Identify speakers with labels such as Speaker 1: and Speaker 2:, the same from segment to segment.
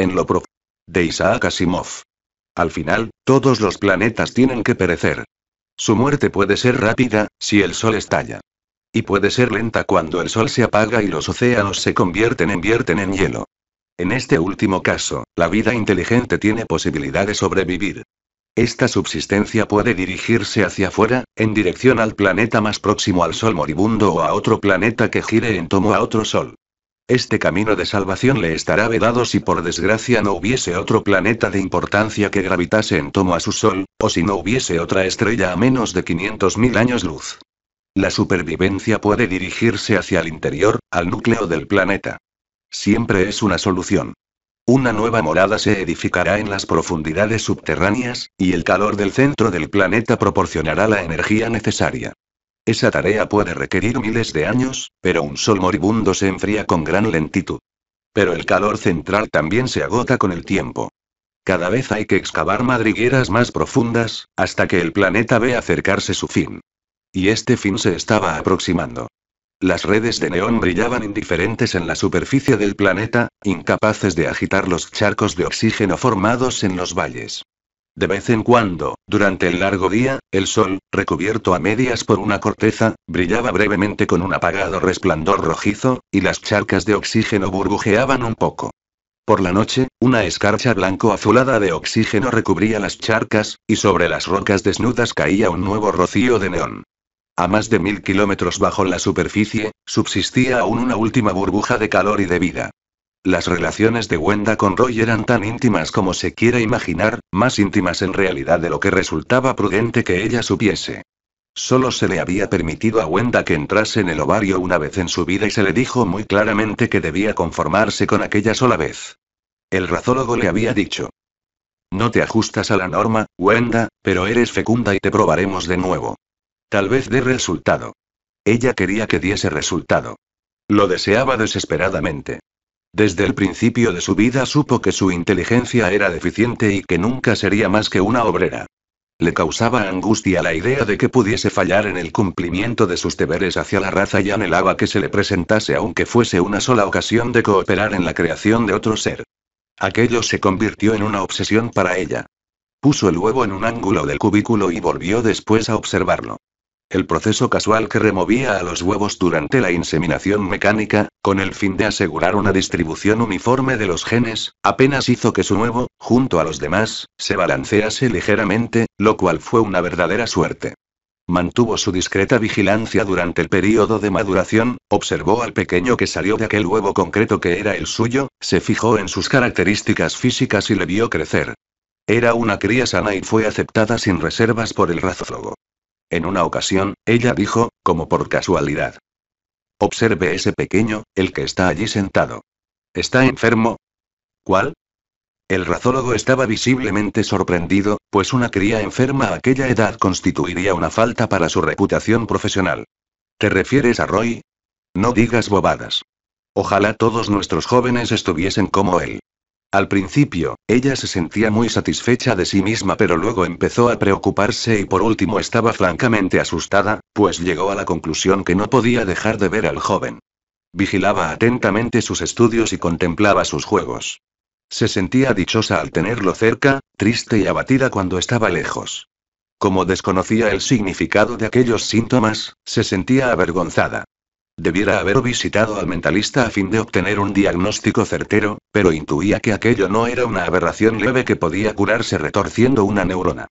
Speaker 1: En lo profundo. De Isaac Asimov. Al final, todos los planetas tienen que perecer. Su muerte puede ser rápida, si el sol estalla. Y puede ser lenta cuando el sol se apaga y los océanos se convierten en, vierten en hielo. En este último caso, la vida inteligente tiene posibilidad de sobrevivir. Esta subsistencia puede dirigirse hacia afuera, en dirección al planeta más próximo al Sol moribundo o a otro planeta que gire en tomo a otro Sol. Este camino de salvación le estará vedado si por desgracia no hubiese otro planeta de importancia que gravitase en tomo a su Sol, o si no hubiese otra estrella a menos de 500.000 años luz. La supervivencia puede dirigirse hacia el interior, al núcleo del planeta. Siempre es una solución. Una nueva morada se edificará en las profundidades subterráneas, y el calor del centro del planeta proporcionará la energía necesaria. Esa tarea puede requerir miles de años, pero un sol moribundo se enfría con gran lentitud. Pero el calor central también se agota con el tiempo. Cada vez hay que excavar madrigueras más profundas, hasta que el planeta ve acercarse su fin. Y este fin se estaba aproximando. Las redes de neón brillaban indiferentes en la superficie del planeta, incapaces de agitar los charcos de oxígeno formados en los valles. De vez en cuando, durante el largo día, el sol, recubierto a medias por una corteza, brillaba brevemente con un apagado resplandor rojizo, y las charcas de oxígeno burbujeaban un poco. Por la noche, una escarcha blanco-azulada de oxígeno recubría las charcas, y sobre las rocas desnudas caía un nuevo rocío de neón. A más de mil kilómetros bajo la superficie, subsistía aún una última burbuja de calor y de vida. Las relaciones de Wenda con Roy eran tan íntimas como se quiera imaginar, más íntimas en realidad de lo que resultaba prudente que ella supiese. Solo se le había permitido a Wenda que entrase en el ovario una vez en su vida y se le dijo muy claramente que debía conformarse con aquella sola vez. El razólogo le había dicho. No te ajustas a la norma, Wenda, pero eres fecunda y te probaremos de nuevo. Tal vez dé resultado. Ella quería que diese resultado. Lo deseaba desesperadamente. Desde el principio de su vida supo que su inteligencia era deficiente y que nunca sería más que una obrera. Le causaba angustia la idea de que pudiese fallar en el cumplimiento de sus deberes hacia la raza y anhelaba que se le presentase aunque fuese una sola ocasión de cooperar en la creación de otro ser. Aquello se convirtió en una obsesión para ella. Puso el huevo en un ángulo del cubículo y volvió después a observarlo el proceso casual que removía a los huevos durante la inseminación mecánica, con el fin de asegurar una distribución uniforme de los genes, apenas hizo que su nuevo, junto a los demás, se balancease ligeramente, lo cual fue una verdadera suerte. Mantuvo su discreta vigilancia durante el período de maduración, observó al pequeño que salió de aquel huevo concreto que era el suyo, se fijó en sus características físicas y le vio crecer. Era una cría sana y fue aceptada sin reservas por el razófago. En una ocasión, ella dijo, como por casualidad. Observe ese pequeño, el que está allí sentado. ¿Está enfermo? ¿Cuál? El razólogo estaba visiblemente sorprendido, pues una cría enferma a aquella edad constituiría una falta para su reputación profesional. ¿Te refieres a Roy? No digas bobadas. Ojalá todos nuestros jóvenes estuviesen como él. Al principio, ella se sentía muy satisfecha de sí misma, pero luego empezó a preocuparse y por último estaba francamente asustada, pues llegó a la conclusión que no podía dejar de ver al joven. Vigilaba atentamente sus estudios y contemplaba sus juegos. Se sentía dichosa al tenerlo cerca, triste y abatida cuando estaba lejos. Como desconocía el significado de aquellos síntomas, se sentía avergonzada. Debiera haber visitado al mentalista a fin de obtener un diagnóstico certero, pero intuía que aquello no era una aberración leve que podía curarse retorciendo una neurona.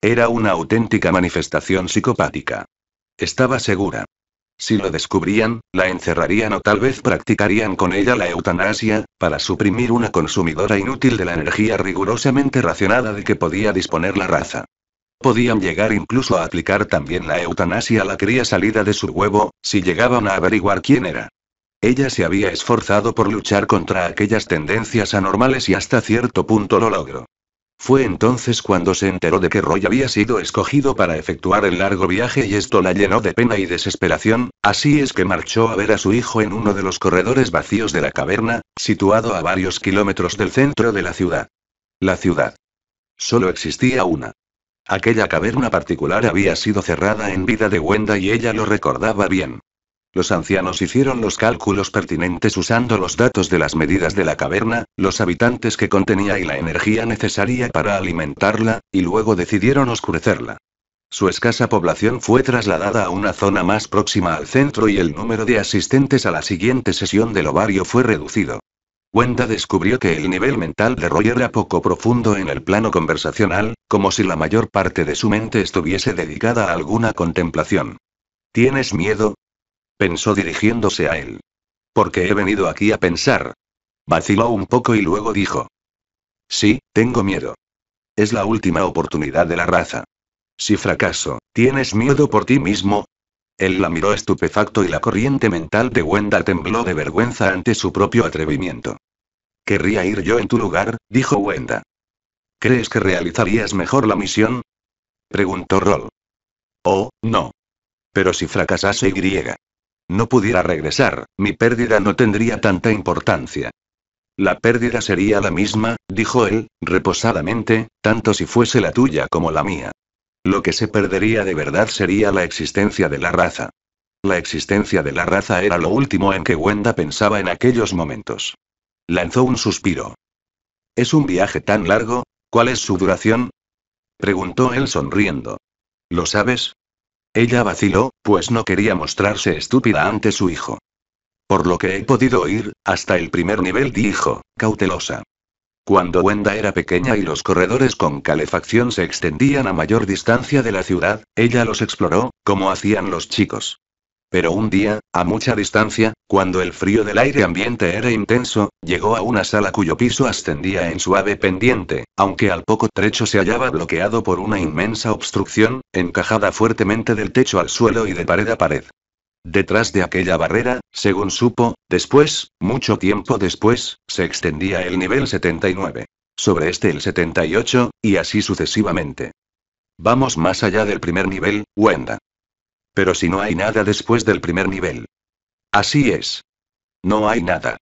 Speaker 1: Era una auténtica manifestación psicopática. Estaba segura. Si lo descubrían, la encerrarían o tal vez practicarían con ella la eutanasia, para suprimir una consumidora inútil de la energía rigurosamente racionada de que podía disponer la raza. Podían llegar incluso a aplicar también la eutanasia a la cría salida de su huevo, si llegaban a averiguar quién era. Ella se había esforzado por luchar contra aquellas tendencias anormales y hasta cierto punto lo logró. Fue entonces cuando se enteró de que Roy había sido escogido para efectuar el largo viaje y esto la llenó de pena y desesperación, así es que marchó a ver a su hijo en uno de los corredores vacíos de la caverna, situado a varios kilómetros del centro de la ciudad. La ciudad. Solo existía una. Aquella caverna particular había sido cerrada en vida de Wenda y ella lo recordaba bien. Los ancianos hicieron los cálculos pertinentes usando los datos de las medidas de la caverna, los habitantes que contenía y la energía necesaria para alimentarla, y luego decidieron oscurecerla. Su escasa población fue trasladada a una zona más próxima al centro y el número de asistentes a la siguiente sesión del ovario fue reducido. Wenda descubrió que el nivel mental de Roy era poco profundo en el plano conversacional, como si la mayor parte de su mente estuviese dedicada a alguna contemplación. ¿Tienes miedo? pensó dirigiéndose a él. Porque he venido aquí a pensar. Vaciló un poco y luego dijo. Sí, tengo miedo. Es la última oportunidad de la raza. Si fracaso, ¿tienes miedo por ti mismo? Él la miró estupefacto y la corriente mental de Wenda tembló de vergüenza ante su propio atrevimiento. Querría ir yo en tu lugar, dijo Wenda. ¿Crees que realizarías mejor la misión? preguntó Roll. Oh, no. Pero si fracasase Y. No pudiera regresar, mi pérdida no tendría tanta importancia. La pérdida sería la misma, dijo él, reposadamente, tanto si fuese la tuya como la mía. Lo que se perdería de verdad sería la existencia de la raza. La existencia de la raza era lo último en que Wenda pensaba en aquellos momentos. Lanzó un suspiro. ¿Es un viaje tan largo? ¿Cuál es su duración? Preguntó él sonriendo. ¿Lo sabes? Ella vaciló, pues no quería mostrarse estúpida ante su hijo. Por lo que he podido oír, hasta el primer nivel dijo, cautelosa. Cuando Wenda era pequeña y los corredores con calefacción se extendían a mayor distancia de la ciudad, ella los exploró, como hacían los chicos. Pero un día, a mucha distancia, cuando el frío del aire ambiente era intenso, llegó a una sala cuyo piso ascendía en suave pendiente, aunque al poco trecho se hallaba bloqueado por una inmensa obstrucción, encajada fuertemente del techo al suelo y de pared a pared. Detrás de aquella barrera, según supo, después, mucho tiempo después, se extendía el nivel 79. Sobre este el 78, y así sucesivamente. Vamos más allá del primer nivel, Wenda. Pero si no hay nada después del primer nivel. Así es. No hay nada.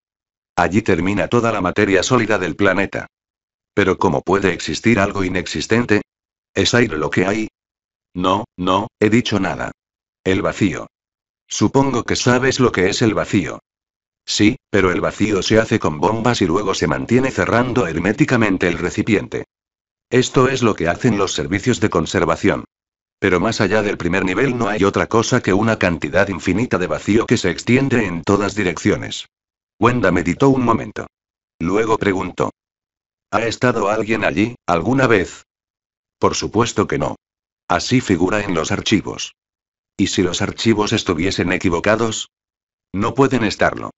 Speaker 1: Allí termina toda la materia sólida del planeta. Pero ¿cómo puede existir algo inexistente? ¿Es aire lo que hay? No, no, he dicho nada. El vacío. Supongo que sabes lo que es el vacío. Sí, pero el vacío se hace con bombas y luego se mantiene cerrando herméticamente el recipiente. Esto es lo que hacen los servicios de conservación. Pero más allá del primer nivel no hay otra cosa que una cantidad infinita de vacío que se extiende en todas direcciones. Wenda meditó un momento. Luego preguntó. ¿Ha estado alguien allí, alguna vez? Por supuesto que no. Así figura en los archivos. ¿Y si los archivos estuviesen equivocados? No pueden estarlo.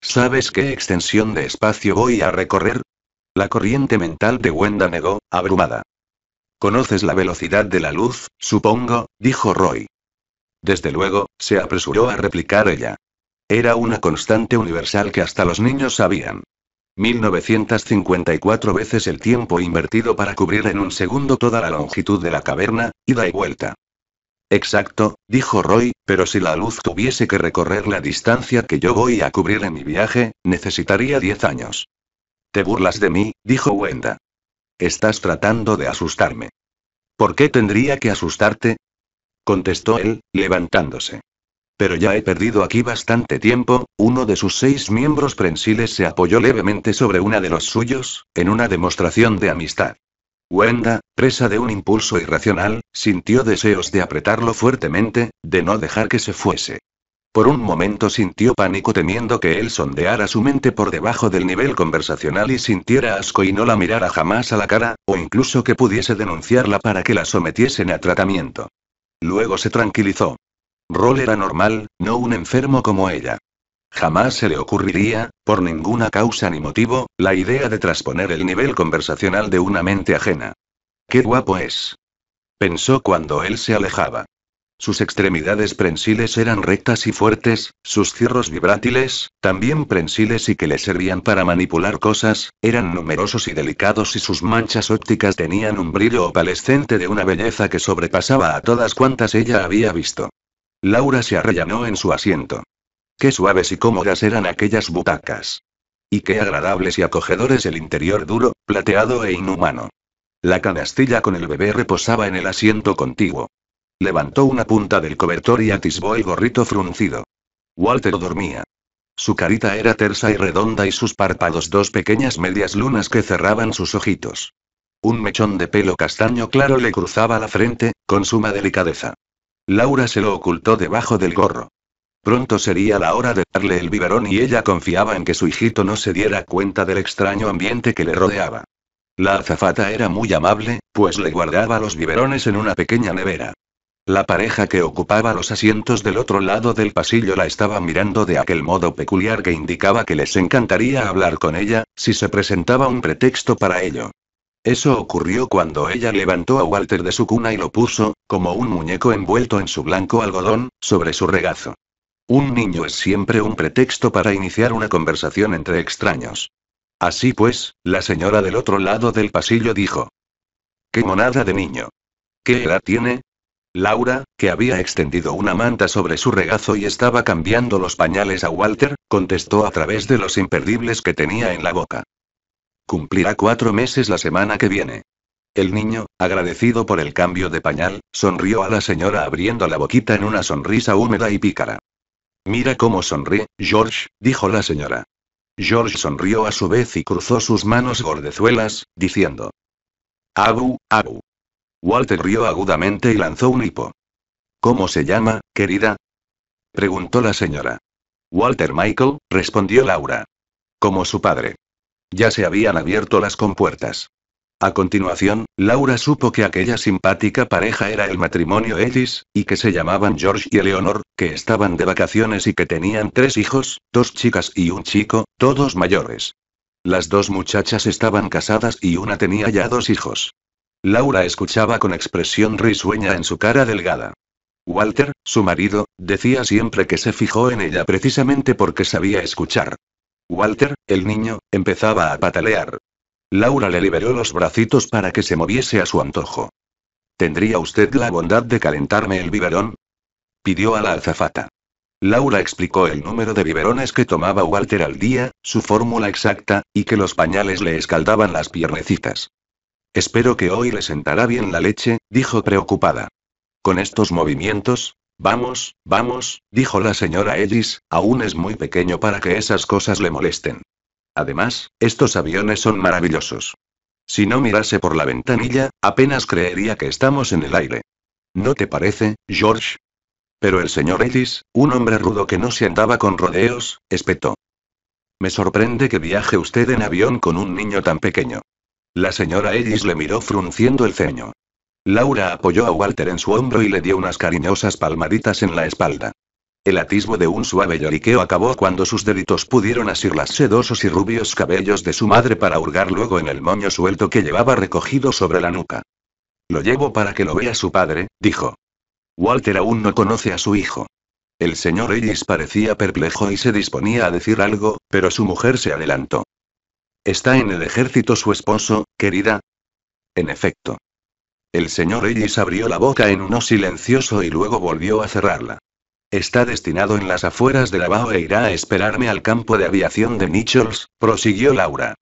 Speaker 1: ¿Sabes qué extensión de espacio voy a recorrer? La corriente mental de Wenda negó, abrumada. Conoces la velocidad de la luz, supongo, dijo Roy. Desde luego, se apresuró a replicar ella. Era una constante universal que hasta los niños sabían. 1954 veces el tiempo invertido para cubrir en un segundo toda la longitud de la caverna, ida y vuelta. Exacto, dijo Roy, pero si la luz tuviese que recorrer la distancia que yo voy a cubrir en mi viaje, necesitaría diez años. Te burlas de mí, dijo Wenda. Estás tratando de asustarme. ¿Por qué tendría que asustarte? contestó él, levantándose. Pero ya he perdido aquí bastante tiempo, uno de sus seis miembros prensiles se apoyó levemente sobre uno de los suyos, en una demostración de amistad. Wenda, presa de un impulso irracional, sintió deseos de apretarlo fuertemente, de no dejar que se fuese. Por un momento sintió pánico temiendo que él sondeara su mente por debajo del nivel conversacional y sintiera asco y no la mirara jamás a la cara, o incluso que pudiese denunciarla para que la sometiesen a tratamiento. Luego se tranquilizó. Rol era normal, no un enfermo como ella. Jamás se le ocurriría, por ninguna causa ni motivo, la idea de trasponer el nivel conversacional de una mente ajena. ¡Qué guapo es! pensó cuando él se alejaba. Sus extremidades prensiles eran rectas y fuertes, sus cierros vibrátiles, también prensiles y que le servían para manipular cosas, eran numerosos y delicados y sus manchas ópticas tenían un brillo opalescente de una belleza que sobrepasaba a todas cuantas ella había visto. Laura se arrellanó en su asiento. Qué suaves y cómodas eran aquellas butacas. Y qué agradables y acogedores el interior duro, plateado e inhumano. La canastilla con el bebé reposaba en el asiento contiguo. Levantó una punta del cobertor y atisbó el gorrito fruncido. Walter dormía. Su carita era tersa y redonda y sus párpados dos pequeñas medias lunas que cerraban sus ojitos. Un mechón de pelo castaño claro le cruzaba la frente, con suma delicadeza. Laura se lo ocultó debajo del gorro. Pronto sería la hora de darle el biberón y ella confiaba en que su hijito no se diera cuenta del extraño ambiente que le rodeaba. La azafata era muy amable, pues le guardaba los biberones en una pequeña nevera. La pareja que ocupaba los asientos del otro lado del pasillo la estaba mirando de aquel modo peculiar que indicaba que les encantaría hablar con ella, si se presentaba un pretexto para ello. Eso ocurrió cuando ella levantó a Walter de su cuna y lo puso, como un muñeco envuelto en su blanco algodón, sobre su regazo. Un niño es siempre un pretexto para iniciar una conversación entre extraños. Así pues, la señora del otro lado del pasillo dijo. ¡Qué monada de niño! ¿Qué edad tiene? Laura, que había extendido una manta sobre su regazo y estaba cambiando los pañales a Walter, contestó a través de los imperdibles que tenía en la boca. Cumplirá cuatro meses la semana que viene. El niño, agradecido por el cambio de pañal, sonrió a la señora abriendo la boquita en una sonrisa húmeda y pícara. Mira cómo sonríe, George, dijo la señora. George sonrió a su vez y cruzó sus manos gordezuelas, diciendo. Abu, Abu. Walter rió agudamente y lanzó un hipo. ¿Cómo se llama, querida? preguntó la señora. Walter Michael, respondió Laura. Como su padre. Ya se habían abierto las compuertas. A continuación, Laura supo que aquella simpática pareja era el matrimonio Ellis, y que se llamaban George y Eleonor, que estaban de vacaciones y que tenían tres hijos, dos chicas y un chico, todos mayores. Las dos muchachas estaban casadas y una tenía ya dos hijos. Laura escuchaba con expresión risueña en su cara delgada. Walter, su marido, decía siempre que se fijó en ella precisamente porque sabía escuchar. Walter, el niño, empezaba a patalear. Laura le liberó los bracitos para que se moviese a su antojo. ¿Tendría usted la bondad de calentarme el biberón? pidió a la alzafata. Laura explicó el número de biberones que tomaba Walter al día, su fórmula exacta, y que los pañales le escaldaban las piernecitas. Espero que hoy le sentará bien la leche, dijo preocupada. Con estos movimientos, vamos, vamos, dijo la señora Ellis, aún es muy pequeño para que esas cosas le molesten. Además, estos aviones son maravillosos. Si no mirase por la ventanilla, apenas creería que estamos en el aire. ¿No te parece, George? Pero el señor Ellis, un hombre rudo que no se andaba con rodeos, espetó. Me sorprende que viaje usted en avión con un niño tan pequeño. La señora Ellis le miró frunciendo el ceño. Laura apoyó a Walter en su hombro y le dio unas cariñosas palmaditas en la espalda. El atisbo de un suave lloriqueo acabó cuando sus deditos pudieron asir las sedosos y rubios cabellos de su madre para hurgar luego en el moño suelto que llevaba recogido sobre la nuca. Lo llevo para que lo vea su padre, dijo. Walter aún no conoce a su hijo. El señor Ellis parecía perplejo y se disponía a decir algo, pero su mujer se adelantó. ¿Está en el ejército su esposo, querida? En efecto. El señor Ellis abrió la boca en uno silencioso y luego volvió a cerrarla. Está destinado en las afueras de Lavao e irá a esperarme al campo de aviación de Nichols, prosiguió Laura.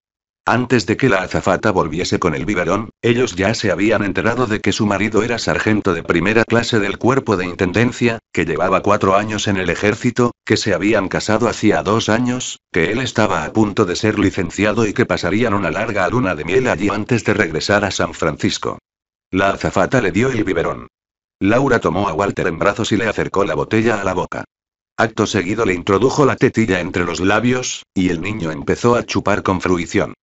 Speaker 1: Antes de que la azafata volviese con el biberón, ellos ya se habían enterado de que su marido era sargento de primera clase del cuerpo de intendencia, que llevaba cuatro años en el ejército, que se habían casado hacía dos años, que él estaba a punto de ser licenciado y que pasarían una larga luna de miel allí antes de regresar a San Francisco. La azafata le dio el biberón. Laura tomó a Walter en brazos y le acercó la botella a la boca. Acto seguido le introdujo la tetilla entre los labios, y el niño empezó a chupar con fruición.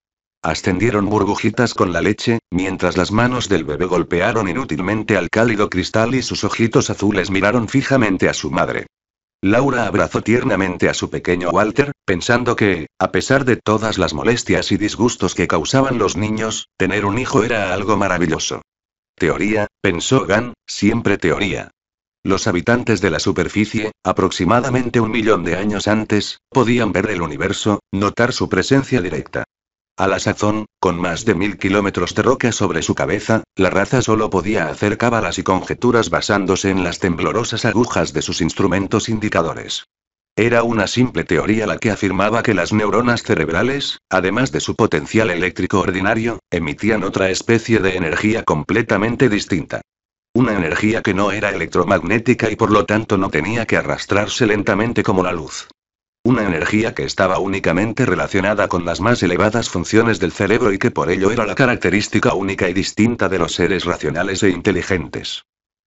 Speaker 1: Ascendieron burbujitas con la leche, mientras las manos del bebé golpearon inútilmente al cálido cristal y sus ojitos azules miraron fijamente a su madre. Laura abrazó tiernamente a su pequeño Walter, pensando que, a pesar de todas las molestias y disgustos que causaban los niños, tener un hijo era algo maravilloso. Teoría, pensó Gan, siempre teoría. Los habitantes de la superficie, aproximadamente un millón de años antes, podían ver el universo, notar su presencia directa. A la sazón, con más de mil kilómetros de roca sobre su cabeza, la raza solo podía hacer cábalas y conjeturas basándose en las temblorosas agujas de sus instrumentos indicadores. Era una simple teoría la que afirmaba que las neuronas cerebrales, además de su potencial eléctrico ordinario, emitían otra especie de energía completamente distinta. Una energía que no era electromagnética y por lo tanto no tenía que arrastrarse lentamente como la luz. Una energía que estaba únicamente relacionada con las más elevadas funciones del cerebro y que por ello era la característica única y distinta de los seres racionales e inteligentes.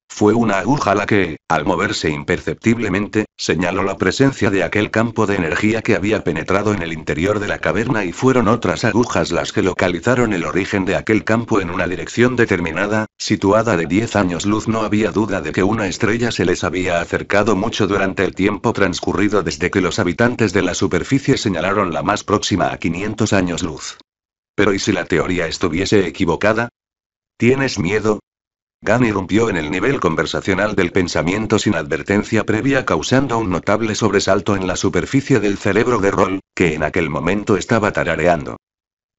Speaker 1: Fue una aguja la que, al moverse imperceptiblemente, señaló la presencia de aquel campo de energía que había penetrado en el interior de la caverna y fueron otras agujas las que localizaron el origen de aquel campo en una dirección determinada, situada de 10 años luz no había duda de que una estrella se les había acercado mucho durante el tiempo transcurrido desde que los habitantes de la superficie señalaron la más próxima a 500 años luz. Pero ¿y si la teoría estuviese equivocada? ¿Tienes miedo? Gan irrumpió en el nivel conversacional del pensamiento sin advertencia previa causando un notable sobresalto en la superficie del cerebro de Roll, que en aquel momento estaba tarareando.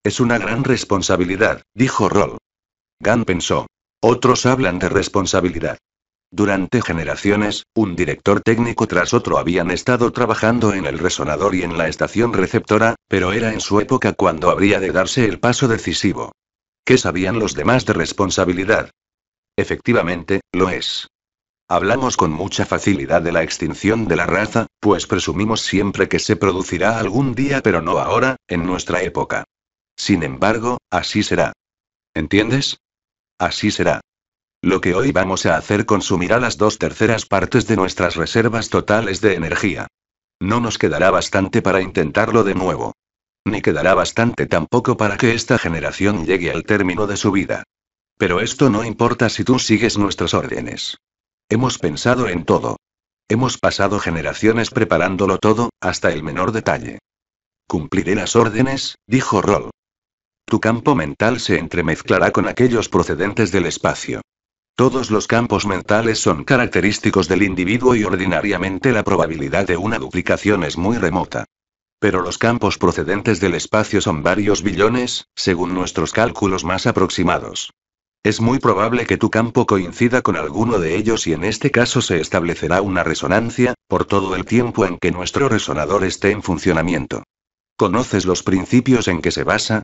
Speaker 1: Es una gran responsabilidad, dijo Roll. Gan pensó. Otros hablan de responsabilidad. Durante generaciones, un director técnico tras otro habían estado trabajando en el resonador y en la estación receptora, pero era en su época cuando habría de darse el paso decisivo. ¿Qué sabían los demás de responsabilidad? Efectivamente, lo es. Hablamos con mucha facilidad de la extinción de la raza, pues presumimos siempre que se producirá algún día pero no ahora, en nuestra época. Sin embargo, así será. ¿Entiendes? Así será. Lo que hoy vamos a hacer consumirá las dos terceras partes de nuestras reservas totales de energía. No nos quedará bastante para intentarlo de nuevo. Ni quedará bastante tampoco para que esta generación llegue al término de su vida. Pero esto no importa si tú sigues nuestras órdenes. Hemos pensado en todo. Hemos pasado generaciones preparándolo todo, hasta el menor detalle. Cumpliré las órdenes, dijo Roll. Tu campo mental se entremezclará con aquellos procedentes del espacio. Todos los campos mentales son característicos del individuo y ordinariamente la probabilidad de una duplicación es muy remota. Pero los campos procedentes del espacio son varios billones, según nuestros cálculos más aproximados. Es muy probable que tu campo coincida con alguno de ellos y en este caso se establecerá una resonancia, por todo el tiempo en que nuestro resonador esté en funcionamiento. ¿Conoces los principios en que se basa?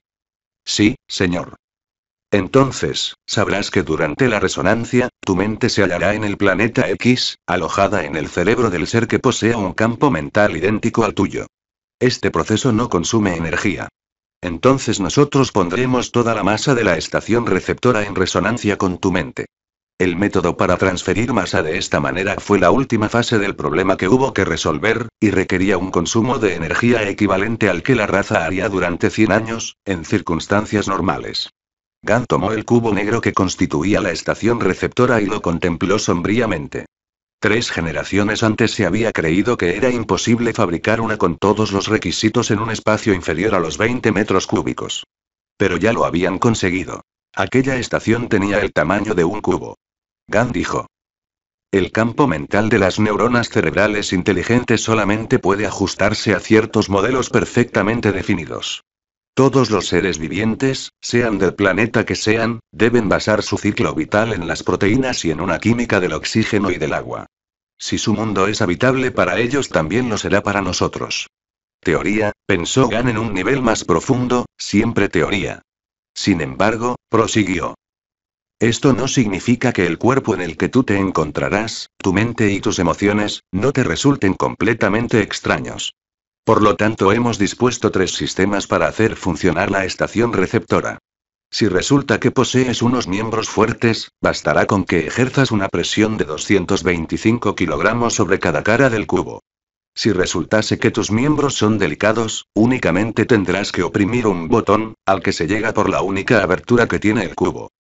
Speaker 1: Sí, señor. Entonces, sabrás que durante la resonancia, tu mente se hallará en el planeta X, alojada en el cerebro del ser que posea un campo mental idéntico al tuyo. Este proceso no consume energía. Entonces nosotros pondremos toda la masa de la estación receptora en resonancia con tu mente. El método para transferir masa de esta manera fue la última fase del problema que hubo que resolver, y requería un consumo de energía equivalente al que la raza haría durante 100 años, en circunstancias normales. Gant tomó el cubo negro que constituía la estación receptora y lo contempló sombríamente. Tres generaciones antes se había creído que era imposible fabricar una con todos los requisitos en un espacio inferior a los 20 metros cúbicos. Pero ya lo habían conseguido. Aquella estación tenía el tamaño de un cubo. Gan dijo. El campo mental de las neuronas cerebrales inteligentes solamente puede ajustarse a ciertos modelos perfectamente definidos. Todos los seres vivientes, sean del planeta que sean, deben basar su ciclo vital en las proteínas y en una química del oxígeno y del agua. Si su mundo es habitable para ellos también lo será para nosotros. Teoría, pensó Gan en un nivel más profundo, siempre teoría. Sin embargo, prosiguió. Esto no significa que el cuerpo en el que tú te encontrarás, tu mente y tus emociones, no te resulten completamente extraños. Por lo tanto hemos dispuesto tres sistemas para hacer funcionar la estación receptora. Si resulta que posees unos miembros fuertes, bastará con que ejerzas una presión de 225 kg sobre cada cara del cubo. Si resultase que tus miembros son delicados, únicamente tendrás que oprimir un botón, al que se llega por la única abertura que tiene el cubo.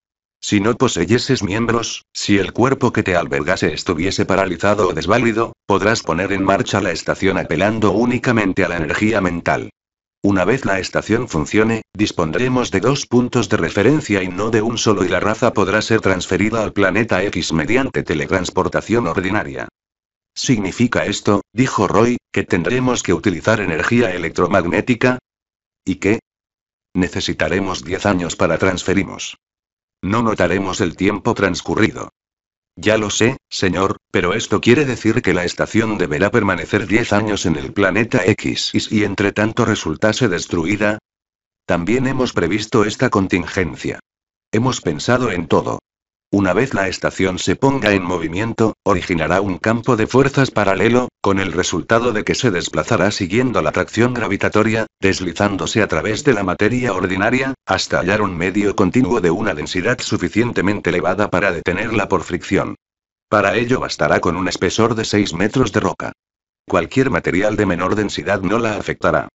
Speaker 1: Si no poseyeses miembros, si el cuerpo que te albergase estuviese paralizado o desválido, podrás poner en marcha la estación apelando únicamente a la energía mental. Una vez la estación funcione, dispondremos de dos puntos de referencia y no de un solo y la raza podrá ser transferida al planeta X mediante teletransportación ordinaria. ¿Significa esto, dijo Roy, que tendremos que utilizar energía electromagnética? ¿Y qué? Necesitaremos 10 años para transferirnos. No notaremos el tiempo transcurrido. Ya lo sé, señor, pero esto quiere decir que la estación deberá permanecer 10 años en el planeta X y entre tanto resultase destruida. También hemos previsto esta contingencia. Hemos pensado en todo. Una vez la estación se ponga en movimiento, originará un campo de fuerzas paralelo, con el resultado de que se desplazará siguiendo la tracción gravitatoria, deslizándose a través de la materia ordinaria, hasta hallar un medio continuo de una densidad suficientemente elevada para detenerla por fricción. Para ello bastará con un espesor de 6 metros de roca. Cualquier material de menor densidad no la afectará.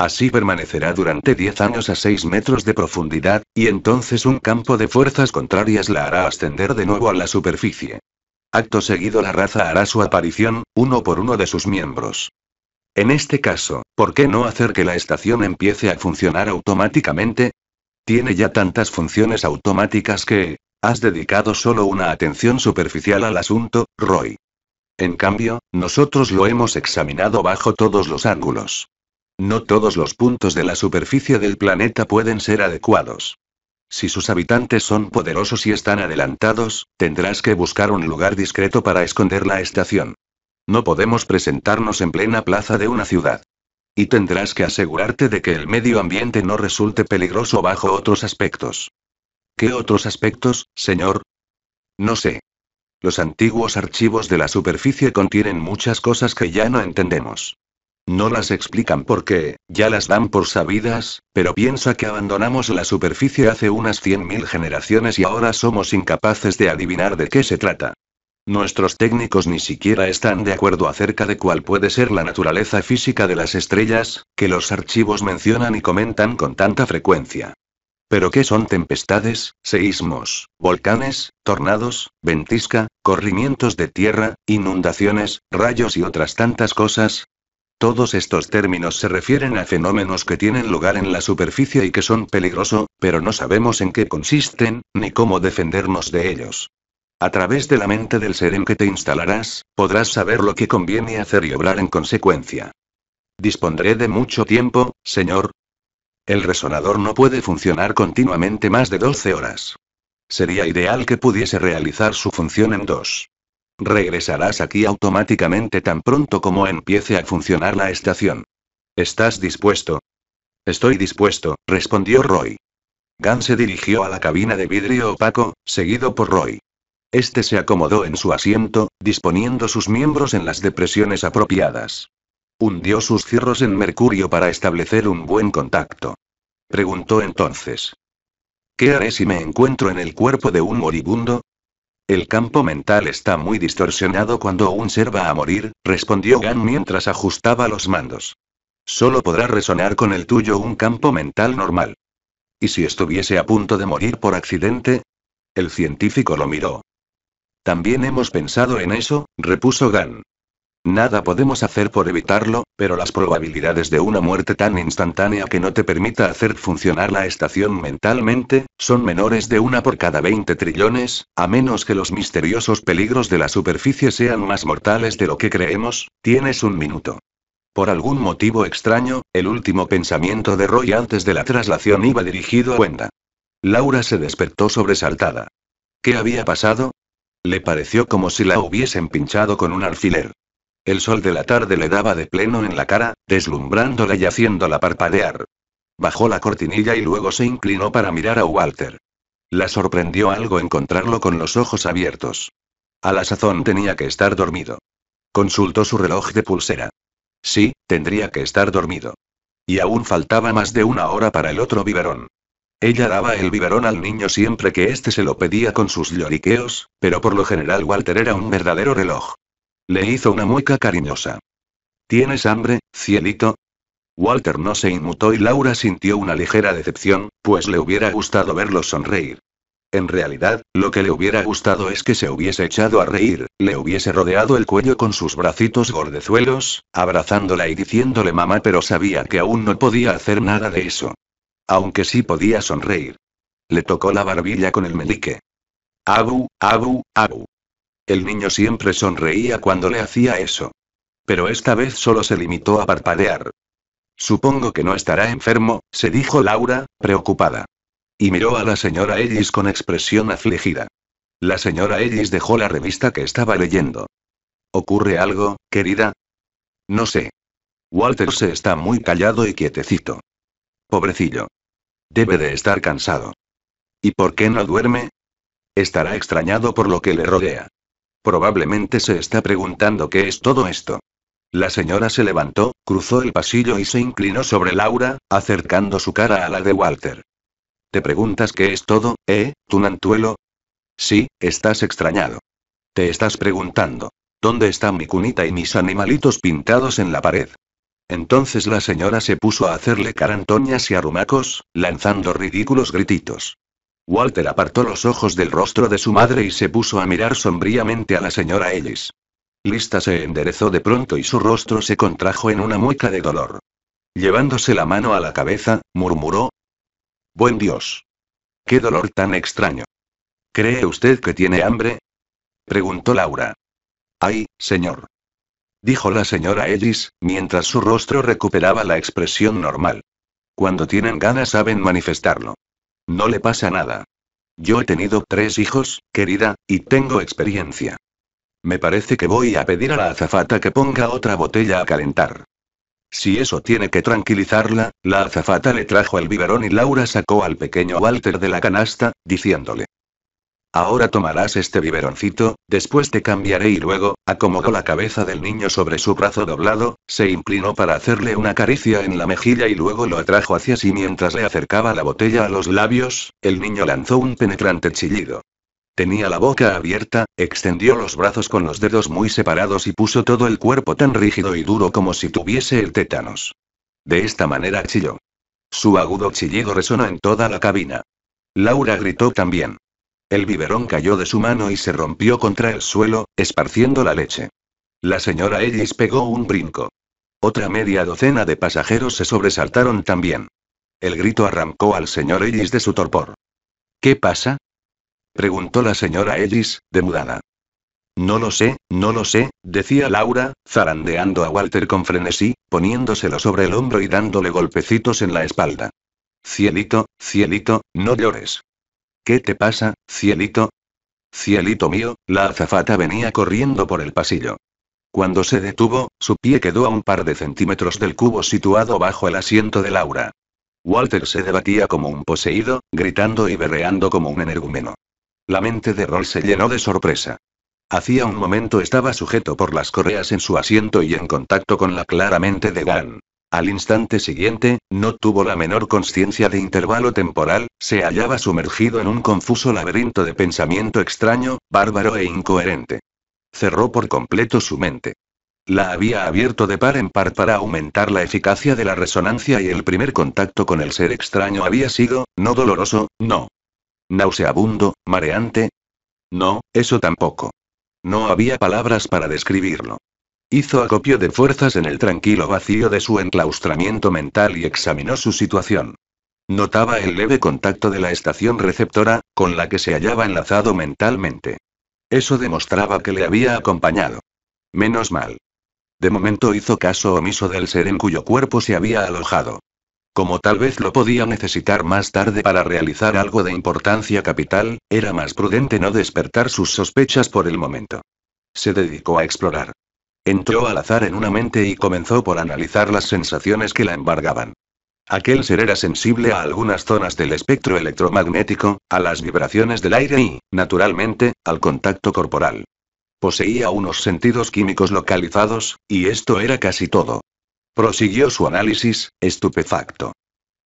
Speaker 1: Así permanecerá durante 10 años a 6 metros de profundidad, y entonces un campo de fuerzas contrarias la hará ascender de nuevo a la superficie. Acto seguido la raza hará su aparición, uno por uno de sus miembros. En este caso, ¿por qué no hacer que la estación empiece a funcionar automáticamente? Tiene ya tantas funciones automáticas que... Has dedicado solo una atención superficial al asunto, Roy. En cambio, nosotros lo hemos examinado bajo todos los ángulos. No todos los puntos de la superficie del planeta pueden ser adecuados. Si sus habitantes son poderosos y están adelantados, tendrás que buscar un lugar discreto para esconder la estación. No podemos presentarnos en plena plaza de una ciudad. Y tendrás que asegurarte de que el medio ambiente no resulte peligroso bajo otros aspectos. ¿Qué otros aspectos, señor? No sé. Los antiguos archivos de la superficie contienen muchas cosas que ya no entendemos. No las explican por qué, ya las dan por sabidas, pero piensa que abandonamos la superficie hace unas 100.000 generaciones y ahora somos incapaces de adivinar de qué se trata. Nuestros técnicos ni siquiera están de acuerdo acerca de cuál puede ser la naturaleza física de las estrellas, que los archivos mencionan y comentan con tanta frecuencia. ¿Pero qué son tempestades, seísmos, volcanes, tornados, ventisca, corrimientos de tierra, inundaciones, rayos y otras tantas cosas? Todos estos términos se refieren a fenómenos que tienen lugar en la superficie y que son peligroso, pero no sabemos en qué consisten, ni cómo defendernos de ellos. A través de la mente del ser en que te instalarás, podrás saber lo que conviene hacer y obrar en consecuencia. Dispondré de mucho tiempo, señor. El resonador no puede funcionar continuamente más de 12 horas. Sería ideal que pudiese realizar su función en dos. Regresarás aquí automáticamente tan pronto como empiece a funcionar la estación. ¿Estás dispuesto? Estoy dispuesto, respondió Roy. Gant se dirigió a la cabina de vidrio opaco, seguido por Roy. Este se acomodó en su asiento, disponiendo sus miembros en las depresiones apropiadas. Hundió sus cierros en mercurio para establecer un buen contacto. Preguntó entonces. ¿Qué haré si me encuentro en el cuerpo de un moribundo? El campo mental está muy distorsionado cuando un ser va a morir, respondió Gan mientras ajustaba los mandos. Solo podrá resonar con el tuyo un campo mental normal. ¿Y si estuviese a punto de morir por accidente? El científico lo miró. También hemos pensado en eso, repuso Gan. Nada podemos hacer por evitarlo, pero las probabilidades de una muerte tan instantánea que no te permita hacer funcionar la estación mentalmente, son menores de una por cada 20 trillones, a menos que los misteriosos peligros de la superficie sean más mortales de lo que creemos, tienes un minuto. Por algún motivo extraño, el último pensamiento de Roy antes de la traslación iba dirigido a Wenda. Laura se despertó sobresaltada. ¿Qué había pasado? Le pareció como si la hubiesen pinchado con un alfiler. El sol de la tarde le daba de pleno en la cara, deslumbrándola y haciéndola parpadear. Bajó la cortinilla y luego se inclinó para mirar a Walter. La sorprendió algo encontrarlo con los ojos abiertos. A la sazón tenía que estar dormido. Consultó su reloj de pulsera. Sí, tendría que estar dormido. Y aún faltaba más de una hora para el otro biberón. Ella daba el biberón al niño siempre que éste se lo pedía con sus lloriqueos, pero por lo general Walter era un verdadero reloj. Le hizo una mueca cariñosa. ¿Tienes hambre, cielito? Walter no se inmutó y Laura sintió una ligera decepción, pues le hubiera gustado verlo sonreír. En realidad, lo que le hubiera gustado es que se hubiese echado a reír, le hubiese rodeado el cuello con sus bracitos gordezuelos, abrazándola y diciéndole mamá, pero sabía que aún no podía hacer nada de eso. Aunque sí podía sonreír. Le tocó la barbilla con el melique. Abu, abu, abu. El niño siempre sonreía cuando le hacía eso. Pero esta vez solo se limitó a parpadear. Supongo que no estará enfermo, se dijo Laura, preocupada. Y miró a la señora Ellis con expresión afligida. La señora Ellis dejó la revista que estaba leyendo. ¿Ocurre algo, querida? No sé. Walter se está muy callado y quietecito. Pobrecillo. Debe de estar cansado. ¿Y por qué no duerme? Estará extrañado por lo que le rodea. Probablemente se está preguntando qué es todo esto. La señora se levantó, cruzó el pasillo y se inclinó sobre Laura, acercando su cara a la de Walter. ¿Te preguntas qué es todo, eh, tunantuelo? Sí, estás extrañado. Te estás preguntando, ¿dónde están mi cunita y mis animalitos pintados en la pared? Entonces la señora se puso a hacerle carantoñas y arrumacos, lanzando ridículos grititos. Walter apartó los ojos del rostro de su madre y se puso a mirar sombríamente a la señora Ellis. Lista se enderezó de pronto y su rostro se contrajo en una mueca de dolor. Llevándose la mano a la cabeza, murmuró. Buen Dios. Qué dolor tan extraño. ¿Cree usted que tiene hambre? preguntó Laura. Ay, señor. Dijo la señora Ellis, mientras su rostro recuperaba la expresión normal. Cuando tienen ganas saben manifestarlo. No le pasa nada. Yo he tenido tres hijos, querida, y tengo experiencia. Me parece que voy a pedir a la azafata que ponga otra botella a calentar. Si eso tiene que tranquilizarla, la azafata le trajo el biberón y Laura sacó al pequeño Walter de la canasta, diciéndole. Ahora tomarás este biberoncito, después te cambiaré y luego, acomodó la cabeza del niño sobre su brazo doblado, se inclinó para hacerle una caricia en la mejilla y luego lo atrajo hacia sí mientras le acercaba la botella a los labios, el niño lanzó un penetrante chillido. Tenía la boca abierta, extendió los brazos con los dedos muy separados y puso todo el cuerpo tan rígido y duro como si tuviese el tétanos. De esta manera chilló. Su agudo chillido resonó en toda la cabina. Laura gritó también. El biberón cayó de su mano y se rompió contra el suelo, esparciendo la leche. La señora Ellis pegó un brinco. Otra media docena de pasajeros se sobresaltaron también. El grito arrancó al señor Ellis de su torpor. ¿Qué pasa? preguntó la señora Ellis, demudada. No lo sé, no lo sé, decía Laura, zarandeando a Walter con frenesí, poniéndoselo sobre el hombro y dándole golpecitos en la espalda. Cielito, cielito, no llores. ¿Qué te pasa, cielito? Cielito mío, la azafata venía corriendo por el pasillo. Cuando se detuvo, su pie quedó a un par de centímetros del cubo situado bajo el asiento de Laura. Walter se debatía como un poseído, gritando y berreando como un energúmeno. La mente de Roll se llenó de sorpresa. Hacía un momento estaba sujeto por las correas en su asiento y en contacto con la clara mente de Gan. Al instante siguiente, no tuvo la menor conciencia de intervalo temporal, se hallaba sumergido en un confuso laberinto de pensamiento extraño, bárbaro e incoherente. Cerró por completo su mente. La había abierto de par en par para aumentar la eficacia de la resonancia y el primer contacto con el ser extraño había sido, no doloroso, no. Nauseabundo, mareante. No, eso tampoco. No había palabras para describirlo. Hizo acopio de fuerzas en el tranquilo vacío de su enclaustramiento mental y examinó su situación. Notaba el leve contacto de la estación receptora, con la que se hallaba enlazado mentalmente. Eso demostraba que le había acompañado. Menos mal. De momento hizo caso omiso del ser en cuyo cuerpo se había alojado. Como tal vez lo podía necesitar más tarde para realizar algo de importancia capital, era más prudente no despertar sus sospechas por el momento. Se dedicó a explorar. Entró al azar en una mente y comenzó por analizar las sensaciones que la embargaban. Aquel ser era sensible a algunas zonas del espectro electromagnético, a las vibraciones del aire y, naturalmente, al contacto corporal. Poseía unos sentidos químicos localizados, y esto era casi todo. Prosiguió su análisis, estupefacto.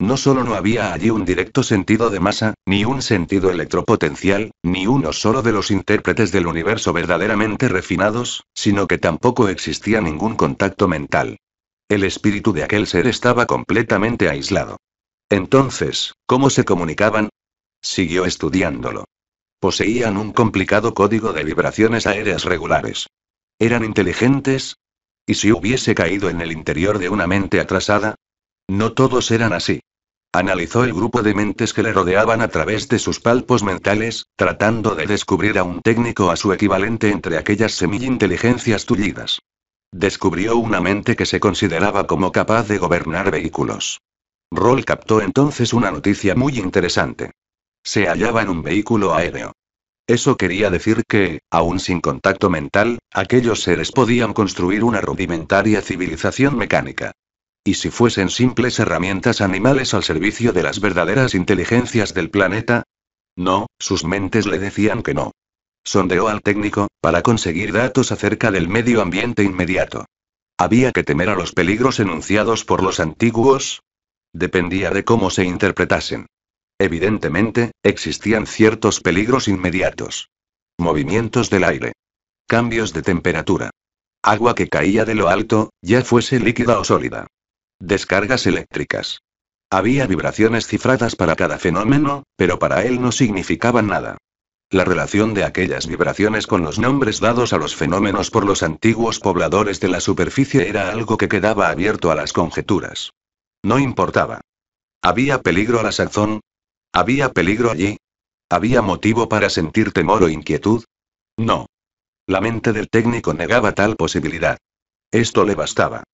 Speaker 1: No solo no había allí un directo sentido de masa, ni un sentido electropotencial, ni uno solo de los intérpretes del universo verdaderamente refinados, sino que tampoco existía ningún contacto mental. El espíritu de aquel ser estaba completamente aislado. Entonces, ¿cómo se comunicaban? Siguió estudiándolo. Poseían un complicado código de vibraciones aéreas regulares. ¿Eran inteligentes? ¿Y si hubiese caído en el interior de una mente atrasada? No todos eran así. Analizó el grupo de mentes que le rodeaban a través de sus palpos mentales, tratando de descubrir a un técnico a su equivalente entre aquellas semi-inteligencias tullidas. Descubrió una mente que se consideraba como capaz de gobernar vehículos. Roll captó entonces una noticia muy interesante. Se hallaba en un vehículo aéreo. Eso quería decir que, aún sin contacto mental, aquellos seres podían construir una rudimentaria civilización mecánica. Y si fuesen simples herramientas animales al servicio de las verdaderas inteligencias del planeta? No, sus mentes le decían que no. Sondeó al técnico, para conseguir datos acerca del medio ambiente inmediato. ¿Había que temer a los peligros enunciados por los antiguos? Dependía de cómo se interpretasen. Evidentemente, existían ciertos peligros inmediatos. Movimientos del aire. Cambios de temperatura. Agua que caía de lo alto, ya fuese líquida o sólida. Descargas eléctricas. Había vibraciones cifradas para cada fenómeno, pero para él no significaban nada. La relación de aquellas vibraciones con los nombres dados a los fenómenos por los antiguos pobladores de la superficie era algo que quedaba abierto a las conjeturas. No importaba. ¿Había peligro a la sazón? ¿Había peligro allí? ¿Había motivo para sentir temor o inquietud? No. La mente del técnico negaba tal posibilidad. Esto le bastaba.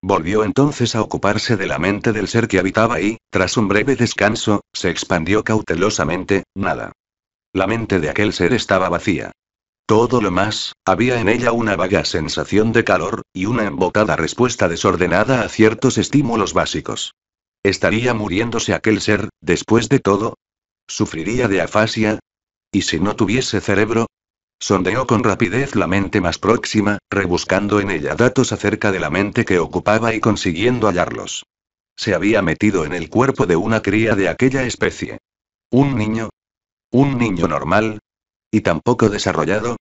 Speaker 1: Volvió entonces a ocuparse de la mente del ser que habitaba y, tras un breve descanso, se expandió cautelosamente, nada. La mente de aquel ser estaba vacía. Todo lo más, había en ella una vaga sensación de calor, y una embotada respuesta desordenada a ciertos estímulos básicos. ¿Estaría muriéndose aquel ser, después de todo? ¿Sufriría de afasia? ¿Y si no tuviese cerebro? Sondeó con rapidez la mente más próxima, rebuscando en ella datos acerca de la mente que ocupaba y consiguiendo hallarlos. Se había metido en el cuerpo de una cría de aquella especie. ¿Un niño? ¿Un niño normal? ¿Y tampoco desarrollado?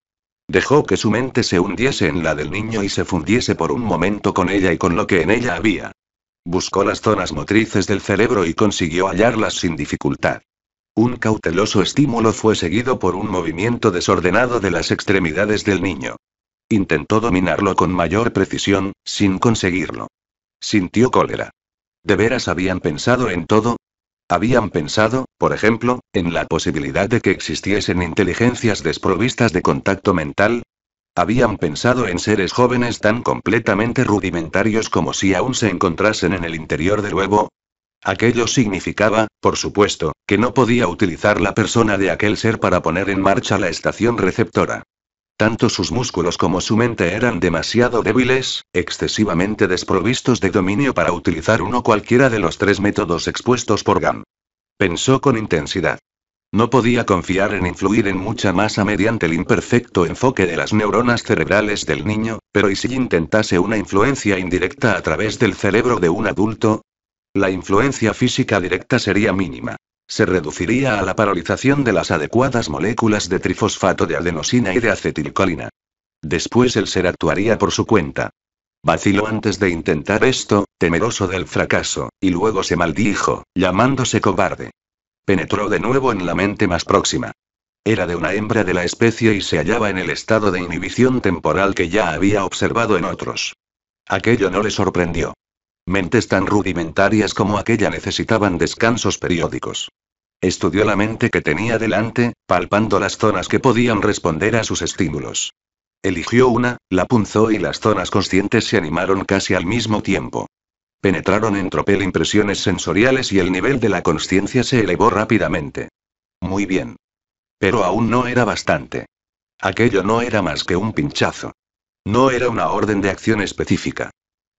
Speaker 1: Dejó que su mente se hundiese en la del niño y se fundiese por un momento con ella y con lo que en ella había. Buscó las zonas motrices del cerebro y consiguió hallarlas sin dificultad. Un cauteloso estímulo fue seguido por un movimiento desordenado de las extremidades del niño. Intentó dominarlo con mayor precisión, sin conseguirlo. Sintió cólera. ¿De veras habían pensado en todo? Habían pensado, por ejemplo, en la posibilidad de que existiesen inteligencias desprovistas de contacto mental. Habían pensado en seres jóvenes tan completamente rudimentarios como si aún se encontrasen en el interior del huevo, Aquello significaba, por supuesto, que no podía utilizar la persona de aquel ser para poner en marcha la estación receptora. Tanto sus músculos como su mente eran demasiado débiles, excesivamente desprovistos de dominio para utilizar uno cualquiera de los tres métodos expuestos por GAM. Pensó con intensidad. No podía confiar en influir en mucha masa mediante el imperfecto enfoque de las neuronas cerebrales del niño, pero ¿y si intentase una influencia indirecta a través del cerebro de un adulto? la influencia física directa sería mínima. Se reduciría a la paralización de las adecuadas moléculas de trifosfato de adenosina y de acetilcolina. Después el ser actuaría por su cuenta. Vaciló antes de intentar esto, temeroso del fracaso, y luego se maldijo, llamándose cobarde. Penetró de nuevo en la mente más próxima. Era de una hembra de la especie y se hallaba en el estado de inhibición temporal que ya había observado en otros. Aquello no le sorprendió. Mentes tan rudimentarias como aquella necesitaban descansos periódicos. Estudió la mente que tenía delante, palpando las zonas que podían responder a sus estímulos. Eligió una, la punzó y las zonas conscientes se animaron casi al mismo tiempo. Penetraron en tropel impresiones sensoriales y el nivel de la conciencia se elevó rápidamente. Muy bien. Pero aún no era bastante. Aquello no era más que un pinchazo. No era una orden de acción específica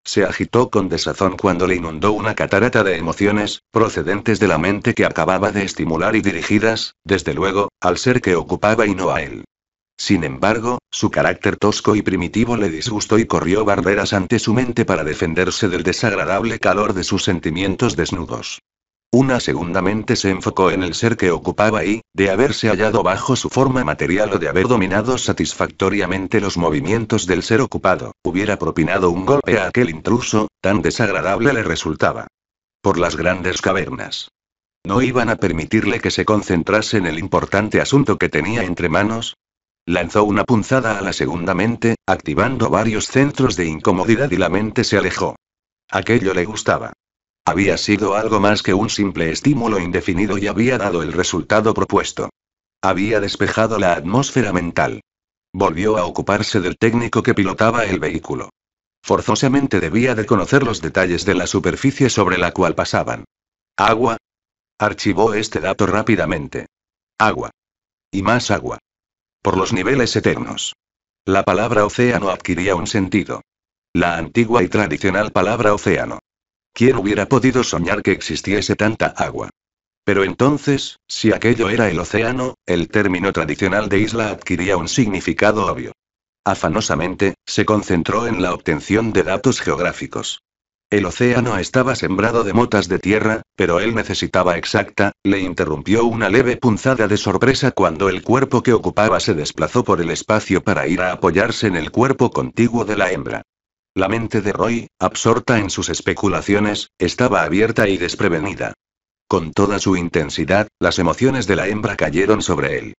Speaker 1: se agitó con desazón cuando le inundó una catarata de emociones, procedentes de la mente que acababa de estimular y dirigidas, desde luego, al ser que ocupaba y no a él. Sin embargo, su carácter tosco y primitivo le disgustó y corrió barreras ante su mente para defenderse del desagradable calor de sus sentimientos desnudos. Una segunda mente se enfocó en el ser que ocupaba y, de haberse hallado bajo su forma material o de haber dominado satisfactoriamente los movimientos del ser ocupado, hubiera propinado un golpe a aquel intruso, tan desagradable le resultaba. Por las grandes cavernas. ¿No iban a permitirle que se concentrase en el importante asunto que tenía entre manos? Lanzó una punzada a la segunda mente, activando varios centros de incomodidad y la mente se alejó. Aquello le gustaba. Había sido algo más que un simple estímulo indefinido y había dado el resultado propuesto. Había despejado la atmósfera mental. Volvió a ocuparse del técnico que pilotaba el vehículo. Forzosamente debía de conocer los detalles de la superficie sobre la cual pasaban. Agua. Archivó este dato rápidamente. Agua. Y más agua. Por los niveles eternos. La palabra océano adquiría un sentido. La antigua y tradicional palabra océano. ¿Quién hubiera podido soñar que existiese tanta agua? Pero entonces, si aquello era el océano, el término tradicional de isla adquiría un significado obvio. Afanosamente, se concentró en la obtención de datos geográficos. El océano estaba sembrado de motas de tierra, pero él necesitaba exacta, le interrumpió una leve punzada de sorpresa cuando el cuerpo que ocupaba se desplazó por el espacio para ir a apoyarse en el cuerpo contiguo de la hembra. La mente de Roy, absorta en sus especulaciones, estaba abierta y desprevenida. Con toda su intensidad, las emociones de la hembra cayeron sobre él.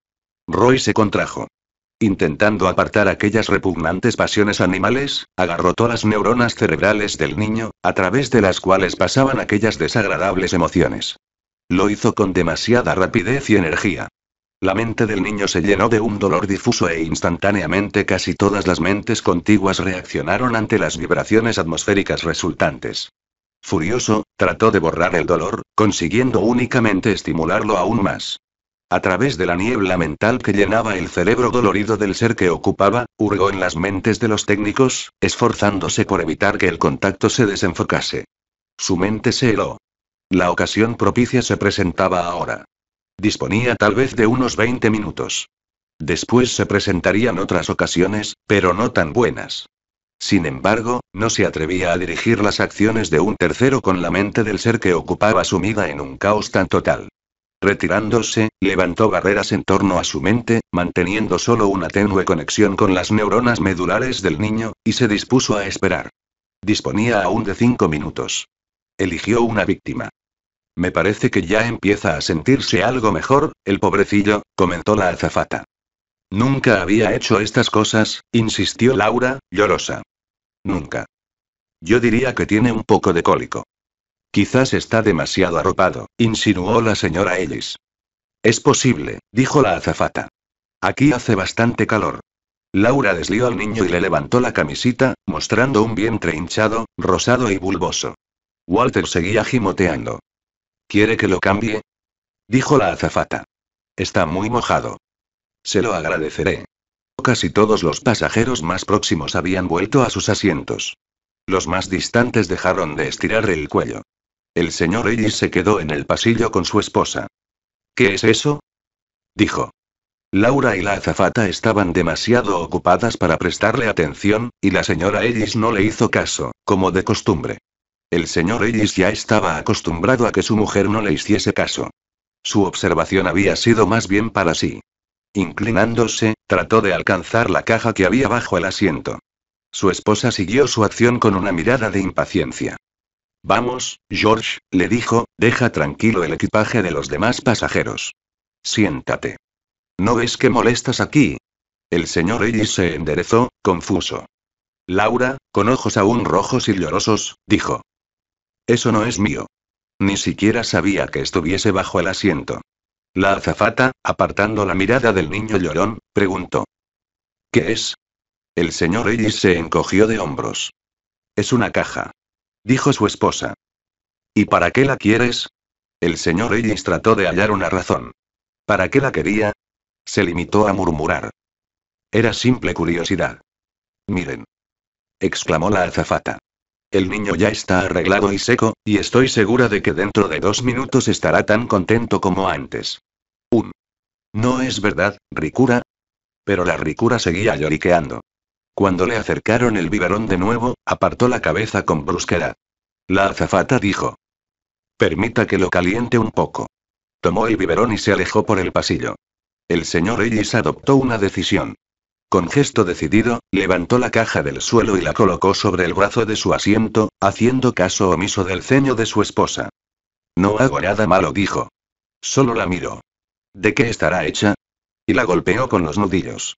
Speaker 1: Roy se contrajo. Intentando apartar aquellas repugnantes pasiones animales, agarró todas las neuronas cerebrales del niño, a través de las cuales pasaban aquellas desagradables emociones. Lo hizo con demasiada rapidez y energía. La mente del niño se llenó de un dolor difuso e instantáneamente casi todas las mentes contiguas reaccionaron ante las vibraciones atmosféricas resultantes. Furioso, trató de borrar el dolor, consiguiendo únicamente estimularlo aún más. A través de la niebla mental que llenaba el cerebro dolorido del ser que ocupaba, hurgó en las mentes de los técnicos, esforzándose por evitar que el contacto se desenfocase. Su mente se heló. La ocasión propicia se presentaba ahora. Disponía tal vez de unos 20 minutos. Después se presentarían otras ocasiones, pero no tan buenas. Sin embargo, no se atrevía a dirigir las acciones de un tercero con la mente del ser que ocupaba sumida en un caos tan total. Retirándose, levantó barreras en torno a su mente, manteniendo solo una tenue conexión con las neuronas medulares del niño, y se dispuso a esperar. Disponía aún de cinco minutos. Eligió una víctima. Me parece que ya empieza a sentirse algo mejor, el pobrecillo, comentó la azafata. Nunca había hecho estas cosas, insistió Laura, llorosa. Nunca. Yo diría que tiene un poco de cólico. Quizás está demasiado arropado, insinuó la señora Ellis. Es posible, dijo la azafata. Aquí hace bastante calor. Laura deslió al niño y le levantó la camisita, mostrando un vientre hinchado, rosado y bulboso. Walter seguía gimoteando. ¿Quiere que lo cambie? Dijo la azafata. Está muy mojado. Se lo agradeceré. Casi todos los pasajeros más próximos habían vuelto a sus asientos. Los más distantes dejaron de estirar el cuello. El señor Ellis se quedó en el pasillo con su esposa. ¿Qué es eso? dijo. Laura y la azafata estaban demasiado ocupadas para prestarle atención, y la señora Ellis no le hizo caso, como de costumbre. El señor Ellis ya estaba acostumbrado a que su mujer no le hiciese caso. Su observación había sido más bien para sí. Inclinándose, trató de alcanzar la caja que había bajo el asiento. Su esposa siguió su acción con una mirada de impaciencia. Vamos, George, le dijo, deja tranquilo el equipaje de los demás pasajeros. Siéntate. ¿No ves que molestas aquí? El señor Ellis se enderezó, confuso. Laura, con ojos aún rojos y llorosos, dijo. Eso no es mío. Ni siquiera sabía que estuviese bajo el asiento. La azafata, apartando la mirada del niño llorón, preguntó. ¿Qué es? El señor Ellis se encogió de hombros. Es una caja. Dijo su esposa. ¿Y para qué la quieres? El señor Ellis trató de hallar una razón. ¿Para qué la quería? Se limitó a murmurar. Era simple curiosidad. Miren. exclamó la azafata. El niño ya está arreglado y seco, y estoy segura de que dentro de dos minutos estará tan contento como antes. Un. No es verdad, Ricura. Pero la Ricura seguía lloriqueando. Cuando le acercaron el biberón de nuevo, apartó la cabeza con brusquedad. La azafata dijo. Permita que lo caliente un poco. Tomó el biberón y se alejó por el pasillo. El señor Ellis adoptó una decisión. Con gesto decidido, levantó la caja del suelo y la colocó sobre el brazo de su asiento, haciendo caso omiso del ceño de su esposa. No hago nada malo, dijo. Solo la miro. ¿De qué estará hecha? Y la golpeó con los nudillos.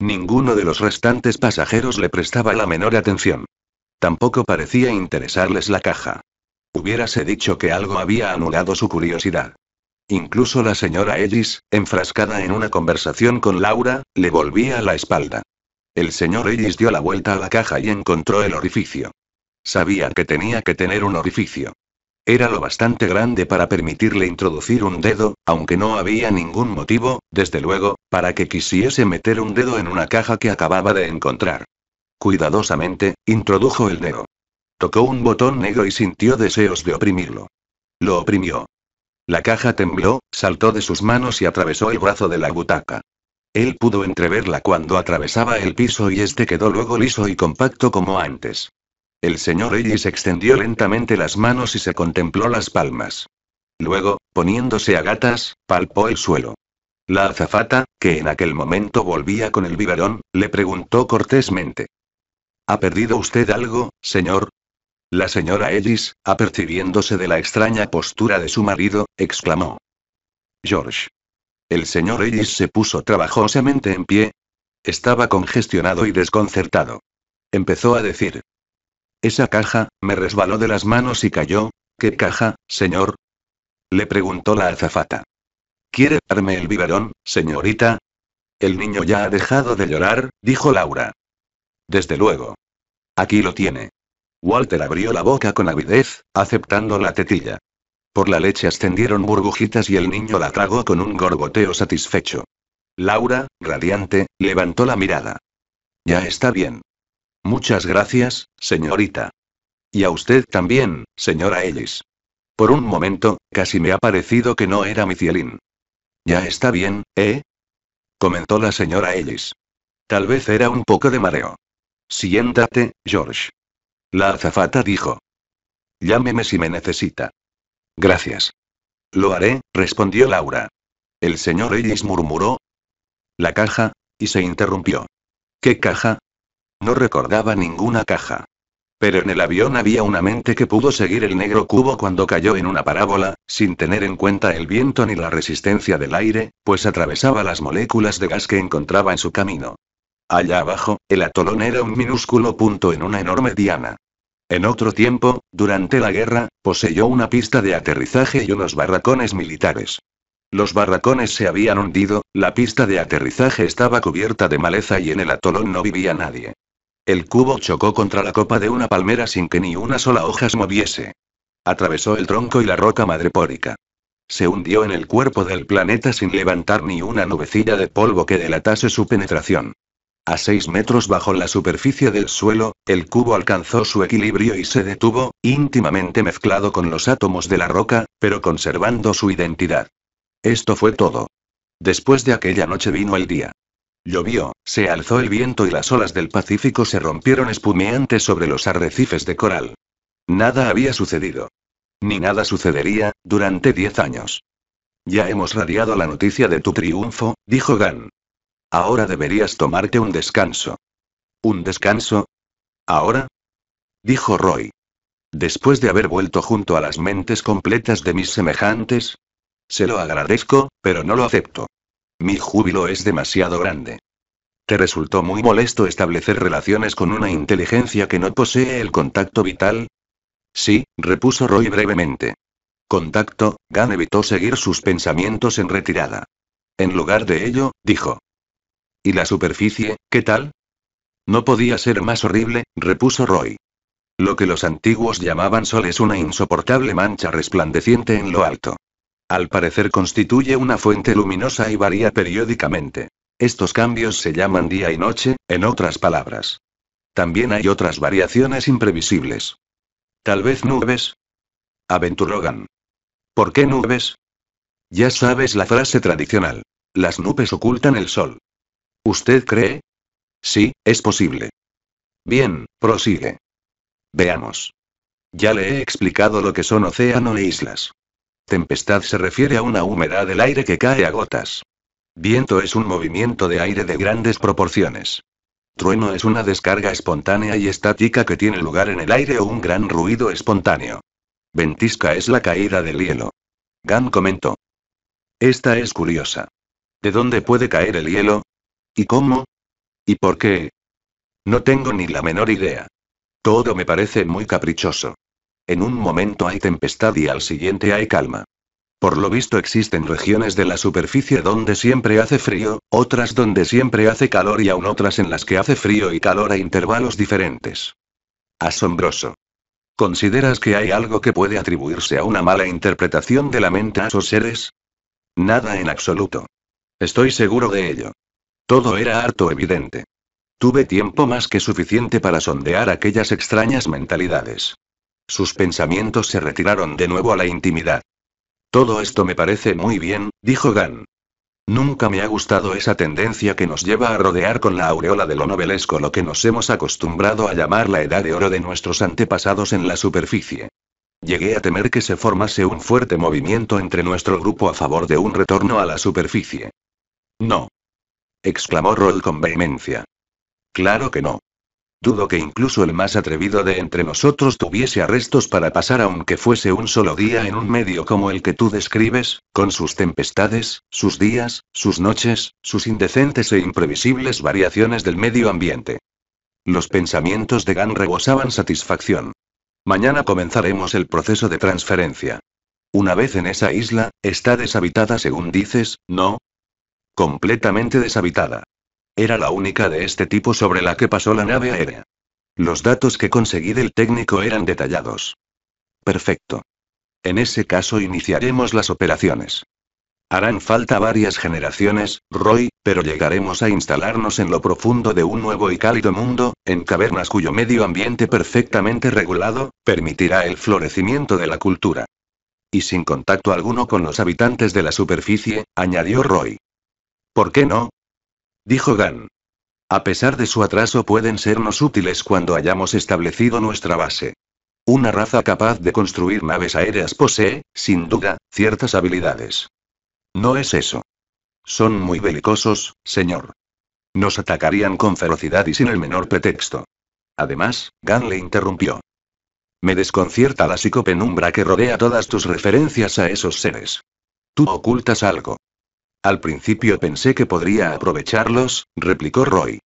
Speaker 1: Ninguno de los restantes pasajeros le prestaba la menor atención. Tampoco parecía interesarles la caja. Hubiérase dicho que algo había anulado su curiosidad. Incluso la señora Ellis, enfrascada en una conversación con Laura, le volvía la espalda. El señor Ellis dio la vuelta a la caja y encontró el orificio. Sabía que tenía que tener un orificio. Era lo bastante grande para permitirle introducir un dedo, aunque no había ningún motivo, desde luego, para que quisiese meter un dedo en una caja que acababa de encontrar. Cuidadosamente, introdujo el dedo. Tocó un botón negro y sintió deseos de oprimirlo. Lo oprimió. La caja tembló, saltó de sus manos y atravesó el brazo de la butaca. Él pudo entreverla cuando atravesaba el piso y este quedó luego liso y compacto como antes. El señor Ellis extendió lentamente las manos y se contempló las palmas. Luego, poniéndose a gatas, palpó el suelo. La azafata, que en aquel momento volvía con el biberón, le preguntó cortésmente. ¿Ha perdido usted algo, señor? La señora Ellis, apercibiéndose de la extraña postura de su marido, exclamó. George. El señor Ellis se puso trabajosamente en pie. Estaba congestionado y desconcertado. Empezó a decir. Esa caja, me resbaló de las manos y cayó. ¿Qué caja, señor? Le preguntó la azafata. ¿Quiere darme el biberón, señorita? El niño ya ha dejado de llorar, dijo Laura. Desde luego. Aquí lo tiene. Walter abrió la boca con avidez, aceptando la tetilla. Por la leche ascendieron burbujitas y el niño la tragó con un gorgoteo satisfecho. Laura, radiante, levantó la mirada. Ya está bien. Muchas gracias, señorita. Y a usted también, señora Ellis. Por un momento, casi me ha parecido que no era mi cielín. Ya está bien, ¿eh? Comentó la señora Ellis. Tal vez era un poco de mareo. Siéntate, George. La azafata dijo. Llámeme si me necesita. Gracias. Lo haré, respondió Laura. El señor Ellis murmuró. La caja, y se interrumpió. ¿Qué caja? No recordaba ninguna caja. Pero en el avión había una mente que pudo seguir el negro cubo cuando cayó en una parábola, sin tener en cuenta el viento ni la resistencia del aire, pues atravesaba las moléculas de gas que encontraba en su camino. Allá abajo, el atolón era un minúsculo punto en una enorme diana. En otro tiempo, durante la guerra, poseyó una pista de aterrizaje y unos barracones militares. Los barracones se habían hundido, la pista de aterrizaje estaba cubierta de maleza y en el atolón no vivía nadie. El cubo chocó contra la copa de una palmera sin que ni una sola hoja se moviese. Atravesó el tronco y la roca madrepórica. Se hundió en el cuerpo del planeta sin levantar ni una nubecilla de polvo que delatase su penetración. A seis metros bajo la superficie del suelo, el cubo alcanzó su equilibrio y se detuvo, íntimamente mezclado con los átomos de la roca, pero conservando su identidad. Esto fue todo. Después de aquella noche vino el día. Llovió, se alzó el viento y las olas del Pacífico se rompieron espumeantes sobre los arrecifes de coral. Nada había sucedido. Ni nada sucedería, durante diez años. Ya hemos radiado la noticia de tu triunfo, dijo Gan. Ahora deberías tomarte un descanso. ¿Un descanso? ¿Ahora? Dijo Roy. Después de haber vuelto junto a las mentes completas de mis semejantes. Se lo agradezco, pero no lo acepto. Mi júbilo es demasiado grande. Te resultó muy molesto establecer relaciones con una inteligencia que no posee el contacto vital, Sí, repuso Roy brevemente. Contacto, Gan evitó seguir sus pensamientos en retirada. En lugar de ello, dijo. ¿Y la superficie, qué tal? No podía ser más horrible, repuso Roy. Lo que los antiguos llamaban sol es una insoportable mancha resplandeciente en lo alto. Al parecer constituye una fuente luminosa y varía periódicamente. Estos cambios se llaman día y noche, en otras palabras. También hay otras variaciones imprevisibles. Tal vez nubes. Aventurogan. ¿Por qué nubes? Ya sabes la frase tradicional. Las nubes ocultan el sol. ¿Usted cree? Sí, es posible. Bien, prosigue. Veamos. Ya le he explicado lo que son océano e islas. Tempestad se refiere a una humedad del aire que cae a gotas. Viento es un movimiento de aire de grandes proporciones. Trueno es una descarga espontánea y estática que tiene lugar en el aire o un gran ruido espontáneo. Ventisca es la caída del hielo. Gan comentó. Esta es curiosa. ¿De dónde puede caer el hielo? ¿Y cómo? ¿Y por qué? No tengo ni la menor idea. Todo me parece muy caprichoso. En un momento hay tempestad y al siguiente hay calma. Por lo visto existen regiones de la superficie donde siempre hace frío, otras donde siempre hace calor y aún otras en las que hace frío y calor a intervalos diferentes. Asombroso. ¿Consideras que hay algo que puede atribuirse a una mala interpretación de la mente a esos seres? Nada en absoluto. Estoy seguro de ello. Todo era harto evidente. Tuve tiempo más que suficiente para sondear aquellas extrañas mentalidades. Sus pensamientos se retiraron de nuevo a la intimidad. Todo esto me parece muy bien, dijo Gan. Nunca me ha gustado esa tendencia que nos lleva a rodear con la aureola de lo novelesco lo que nos hemos acostumbrado a llamar la edad de oro de nuestros antepasados en la superficie. Llegué a temer que se formase un fuerte movimiento entre nuestro grupo a favor de un retorno a la superficie. No exclamó Roll con vehemencia. Claro que no. Dudo que incluso el más atrevido de entre nosotros tuviese arrestos para pasar aunque fuese un solo día en un medio como el que tú describes, con sus tempestades, sus días, sus noches, sus indecentes e imprevisibles variaciones del medio ambiente. Los pensamientos de Gan rebosaban satisfacción. Mañana comenzaremos el proceso de transferencia. Una vez en esa isla, está deshabitada según dices, ¿no? Completamente deshabitada. Era la única de este tipo sobre la que pasó la nave aérea. Los datos que conseguí del técnico eran detallados. Perfecto. En ese caso iniciaremos las operaciones. Harán falta varias generaciones, Roy, pero llegaremos a instalarnos en lo profundo de un nuevo y cálido mundo, en cavernas cuyo medio ambiente perfectamente regulado, permitirá el florecimiento de la cultura. Y sin contacto alguno con los habitantes de la superficie, añadió Roy. ¿Por qué no? Dijo Gan. A pesar de su atraso pueden sernos útiles cuando hayamos establecido nuestra base. Una raza capaz de construir naves aéreas posee, sin duda, ciertas habilidades. No es eso. Son muy belicosos, señor. Nos atacarían con ferocidad y sin el menor pretexto. Además, Gan le interrumpió. Me desconcierta la psicopenumbra que rodea todas tus referencias a esos seres. Tú ocultas algo. Al principio pensé que podría aprovecharlos, replicó Roy.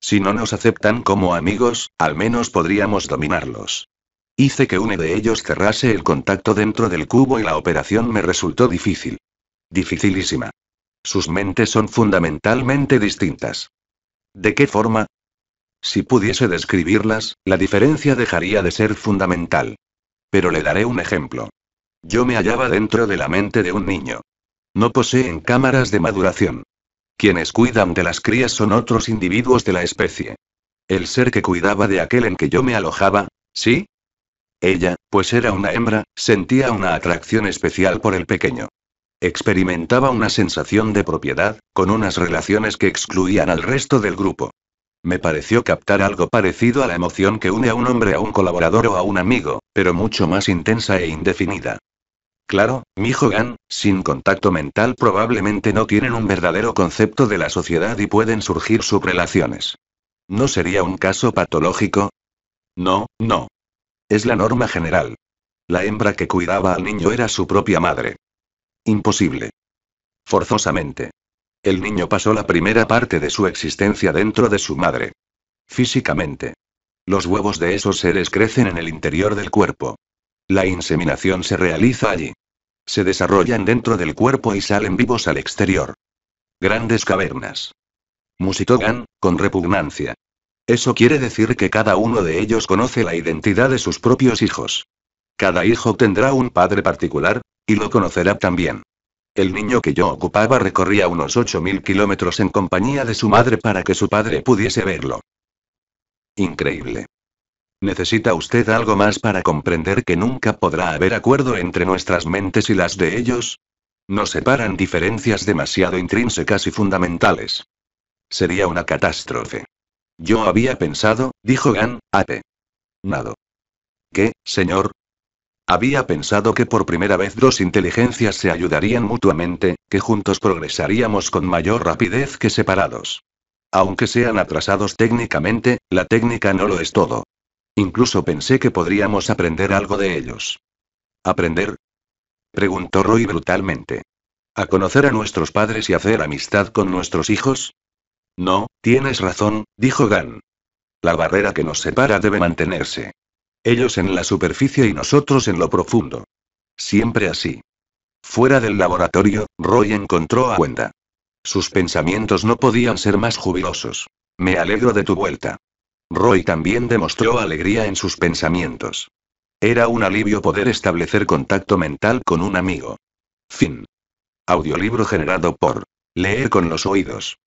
Speaker 1: Si no nos aceptan como amigos, al menos podríamos dominarlos. Hice que uno de ellos cerrase el contacto dentro del cubo y la operación me resultó difícil. Dificilísima. Sus mentes son fundamentalmente distintas. ¿De qué forma? Si pudiese describirlas, la diferencia dejaría de ser fundamental. Pero le daré un ejemplo. Yo me hallaba dentro de la mente de un niño. No poseen cámaras de maduración. Quienes cuidan de las crías son otros individuos de la especie. El ser que cuidaba de aquel en que yo me alojaba, ¿sí? Ella, pues era una hembra, sentía una atracción especial por el pequeño. Experimentaba una sensación de propiedad, con unas relaciones que excluían al resto del grupo. Me pareció captar algo parecido a la emoción que une a un hombre a un colaborador o a un amigo, pero mucho más intensa e indefinida. Claro, mi Hogan, sin contacto mental probablemente no tienen un verdadero concepto de la sociedad y pueden surgir subrelaciones. ¿No sería un caso patológico? No, no. Es la norma general. La hembra que cuidaba al niño era su propia madre. Imposible. Forzosamente. El niño pasó la primera parte de su existencia dentro de su madre. Físicamente. Los huevos de esos seres crecen en el interior del cuerpo. La inseminación se realiza allí. Se desarrollan dentro del cuerpo y salen vivos al exterior. Grandes cavernas. Musitogan, Gan, con repugnancia. Eso quiere decir que cada uno de ellos conoce la identidad de sus propios hijos. Cada hijo tendrá un padre particular, y lo conocerá también. El niño que yo ocupaba recorría unos 8.000 kilómetros en compañía de su madre para que su padre pudiese verlo. Increíble. Necesita usted algo más para comprender que nunca podrá haber acuerdo entre nuestras mentes y las de ellos. Nos separan diferencias demasiado intrínsecas y fundamentales. Sería una catástrofe. Yo había pensado, dijo Gan, ate. Nado. ¿Qué, señor? Había pensado que por primera vez dos inteligencias se ayudarían mutuamente, que juntos progresaríamos con mayor rapidez que separados. Aunque sean atrasados técnicamente, la técnica no lo es todo. Incluso pensé que podríamos aprender algo de ellos. ¿Aprender? preguntó Roy brutalmente. ¿A conocer a nuestros padres y hacer amistad con nuestros hijos? No, tienes razón, dijo Gan. La barrera que nos separa debe mantenerse. Ellos en la superficie y nosotros en lo profundo. Siempre así. Fuera del laboratorio, Roy encontró a Wenda. Sus pensamientos no podían ser más jubilosos. Me alegro de tu vuelta. Roy también demostró alegría en sus pensamientos. Era un alivio poder establecer contacto mental con un amigo. Fin. Audiolibro generado por Leer con los oídos.